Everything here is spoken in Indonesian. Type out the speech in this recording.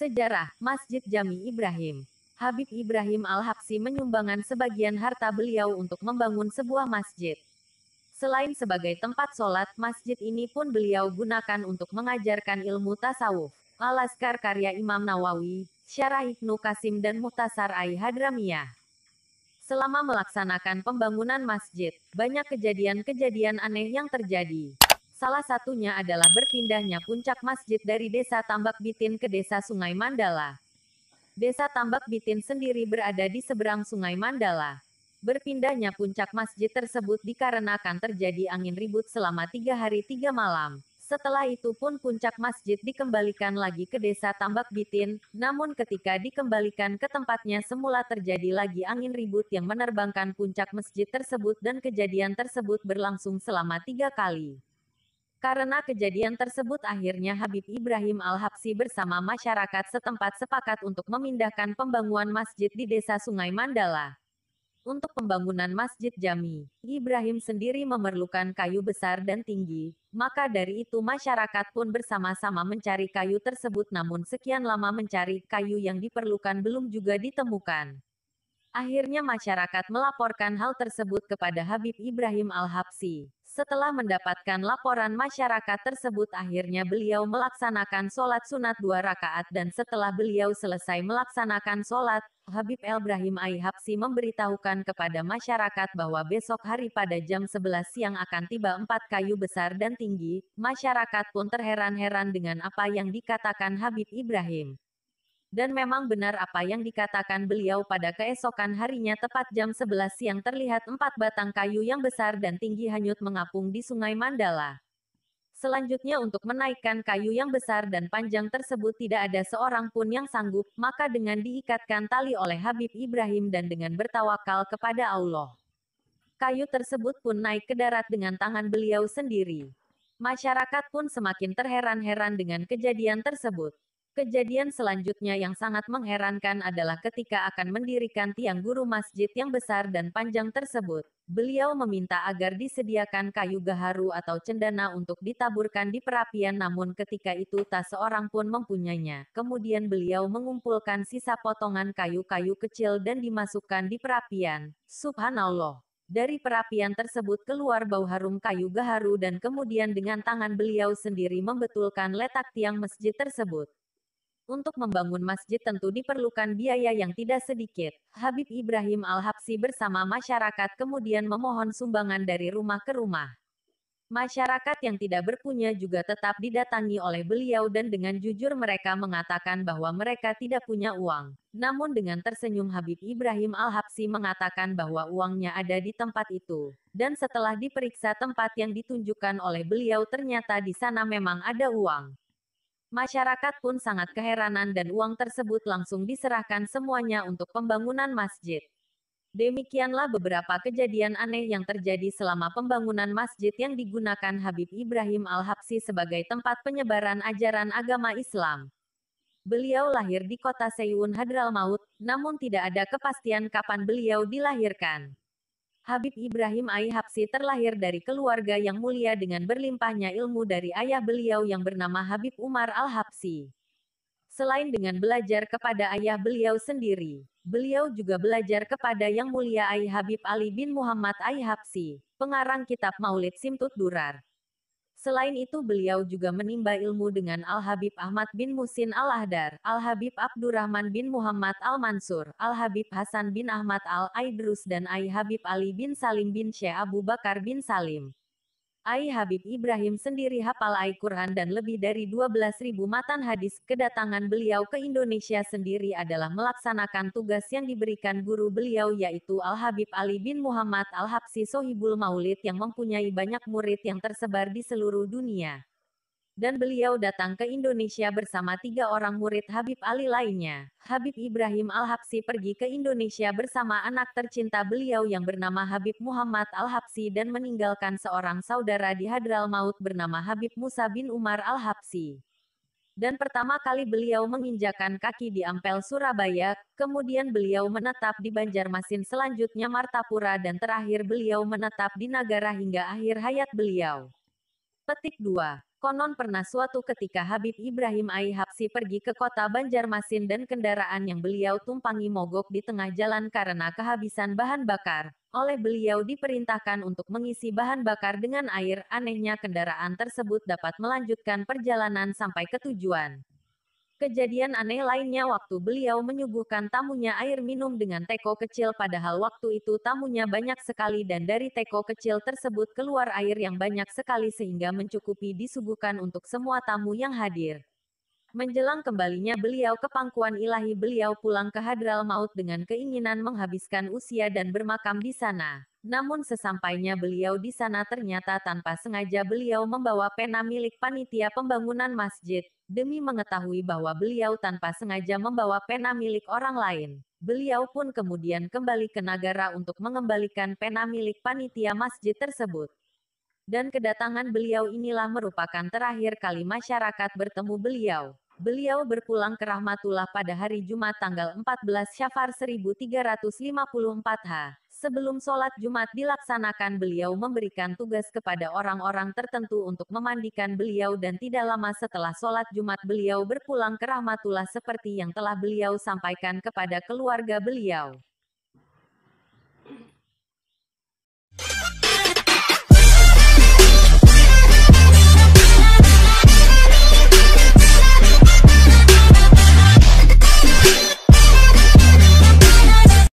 Sejarah, Masjid Jami Ibrahim Habib Ibrahim Al-Habsi menyumbangkan sebagian harta beliau untuk membangun sebuah masjid. Selain sebagai tempat sholat, masjid ini pun beliau gunakan untuk mengajarkan ilmu tasawuf. Alaskar karya Imam Nawawi, Syarah Ibnu Kasim dan Muhtasar Ai Hadramiyah. Selama melaksanakan pembangunan masjid, banyak kejadian-kejadian aneh yang terjadi. Salah satunya adalah berpindahnya puncak masjid dari desa Tambak Bitin ke desa Sungai Mandala. Desa Tambak Bitin sendiri berada di seberang Sungai Mandala. Berpindahnya puncak masjid tersebut dikarenakan terjadi angin ribut selama tiga hari tiga malam. Setelah itu pun puncak masjid dikembalikan lagi ke desa Tambak Bitin, namun ketika dikembalikan ke tempatnya semula terjadi lagi angin ribut yang menerbangkan puncak masjid tersebut dan kejadian tersebut berlangsung selama tiga kali. Karena kejadian tersebut akhirnya Habib Ibrahim Al-Habsi bersama masyarakat setempat sepakat untuk memindahkan pembangunan masjid di desa Sungai Mandala. Untuk pembangunan masjid Jami, Ibrahim sendiri memerlukan kayu besar dan tinggi, maka dari itu masyarakat pun bersama-sama mencari kayu tersebut namun sekian lama mencari kayu yang diperlukan belum juga ditemukan. Akhirnya masyarakat melaporkan hal tersebut kepada Habib Ibrahim Al-Habsi. Setelah mendapatkan laporan masyarakat tersebut akhirnya beliau melaksanakan sholat sunat dua rakaat dan setelah beliau selesai melaksanakan sholat, Habib El Brahim memberitahukan kepada masyarakat bahwa besok hari pada jam 11 siang akan tiba empat kayu besar dan tinggi, masyarakat pun terheran-heran dengan apa yang dikatakan Habib Ibrahim. Dan memang benar apa yang dikatakan beliau pada keesokan harinya tepat jam 11 siang terlihat empat batang kayu yang besar dan tinggi hanyut mengapung di sungai Mandala. Selanjutnya untuk menaikkan kayu yang besar dan panjang tersebut tidak ada seorang pun yang sanggup, maka dengan diikatkan tali oleh Habib Ibrahim dan dengan bertawakal kepada Allah. Kayu tersebut pun naik ke darat dengan tangan beliau sendiri. Masyarakat pun semakin terheran-heran dengan kejadian tersebut. Kejadian selanjutnya yang sangat mengherankan adalah ketika akan mendirikan tiang guru masjid yang besar dan panjang tersebut, beliau meminta agar disediakan kayu gaharu atau cendana untuk ditaburkan di perapian namun ketika itu tak seorang pun mempunyainya. Kemudian beliau mengumpulkan sisa potongan kayu-kayu kecil dan dimasukkan di perapian. Subhanallah. Dari perapian tersebut keluar bau harum kayu gaharu dan kemudian dengan tangan beliau sendiri membetulkan letak tiang masjid tersebut. Untuk membangun masjid tentu diperlukan biaya yang tidak sedikit. Habib Ibrahim Al-Habsi bersama masyarakat kemudian memohon sumbangan dari rumah ke rumah. Masyarakat yang tidak berpunya juga tetap didatangi oleh beliau dan dengan jujur mereka mengatakan bahwa mereka tidak punya uang. Namun dengan tersenyum Habib Ibrahim Al-Habsi mengatakan bahwa uangnya ada di tempat itu. Dan setelah diperiksa tempat yang ditunjukkan oleh beliau ternyata di sana memang ada uang. Masyarakat pun sangat keheranan dan uang tersebut langsung diserahkan semuanya untuk pembangunan masjid. Demikianlah beberapa kejadian aneh yang terjadi selama pembangunan masjid yang digunakan Habib Ibrahim Al-Habsi sebagai tempat penyebaran ajaran agama Islam. Beliau lahir di kota Seyun Maut, namun tidak ada kepastian kapan beliau dilahirkan. Habib Ibrahim Ai Habsi terlahir dari keluarga yang mulia dengan berlimpahnya ilmu dari ayah beliau yang bernama Habib Umar Al-Habsi. Selain dengan belajar kepada ayah beliau sendiri, beliau juga belajar kepada yang mulia Ai Habib Ali bin Muhammad Ai Habsi, pengarang kitab Maulid Simtud Durar, Selain itu beliau juga menimba ilmu dengan Al-Habib Ahmad bin Musin Al-Ahdar, Al-Habib Abdurrahman bin Muhammad Al-Mansur, Al-Habib Hasan bin Ahmad Al-Aidrus dan Ai Habib Ali bin Salim bin Syekh Abu Bakar bin Salim. Ai Habib Ibrahim sendiri hafal Ai quran dan lebih dari 12.000 matan hadis. Kedatangan beliau ke Indonesia sendiri adalah melaksanakan tugas yang diberikan guru beliau yaitu Al-Habib Ali bin Muhammad Al-Habsi Sohibul Maulid yang mempunyai banyak murid yang tersebar di seluruh dunia dan beliau datang ke Indonesia bersama tiga orang murid Habib Ali lainnya. Habib Ibrahim Al-Habsi pergi ke Indonesia bersama anak tercinta beliau yang bernama Habib Muhammad Al-Habsi dan meninggalkan seorang saudara di Hadral Maut bernama Habib Musa bin Umar Al-Habsi. Dan pertama kali beliau menginjakan kaki di Ampel Surabaya, kemudian beliau menetap di Banjarmasin selanjutnya Martapura dan terakhir beliau menetap di Nagara hingga akhir hayat beliau. Petik 2. Konon pernah suatu ketika Habib Ibrahim Ai Habsi pergi ke kota Banjarmasin dan kendaraan yang beliau tumpangi mogok di tengah jalan karena kehabisan bahan bakar. Oleh beliau diperintahkan untuk mengisi bahan bakar dengan air, anehnya kendaraan tersebut dapat melanjutkan perjalanan sampai ke tujuan. Kejadian aneh lainnya waktu beliau menyuguhkan tamunya air minum dengan teko kecil padahal waktu itu tamunya banyak sekali dan dari teko kecil tersebut keluar air yang banyak sekali sehingga mencukupi disuguhkan untuk semua tamu yang hadir. Menjelang kembalinya beliau ke pangkuan ilahi beliau pulang ke Hadral Maut dengan keinginan menghabiskan usia dan bermakam di sana. Namun sesampainya beliau di sana ternyata tanpa sengaja beliau membawa pena milik panitia pembangunan masjid. Demi mengetahui bahwa beliau tanpa sengaja membawa pena milik orang lain, beliau pun kemudian kembali ke negara untuk mengembalikan pena milik panitia masjid tersebut dan kedatangan beliau inilah merupakan terakhir kali masyarakat bertemu beliau. Beliau berpulang ke Rahmatullah pada hari Jumat tanggal 14 Syafar 1354 H. Sebelum sholat Jumat dilaksanakan beliau memberikan tugas kepada orang-orang tertentu untuk memandikan beliau dan tidak lama setelah sholat Jumat beliau berpulang ke Rahmatullah seperti yang telah beliau sampaikan kepada keluarga beliau.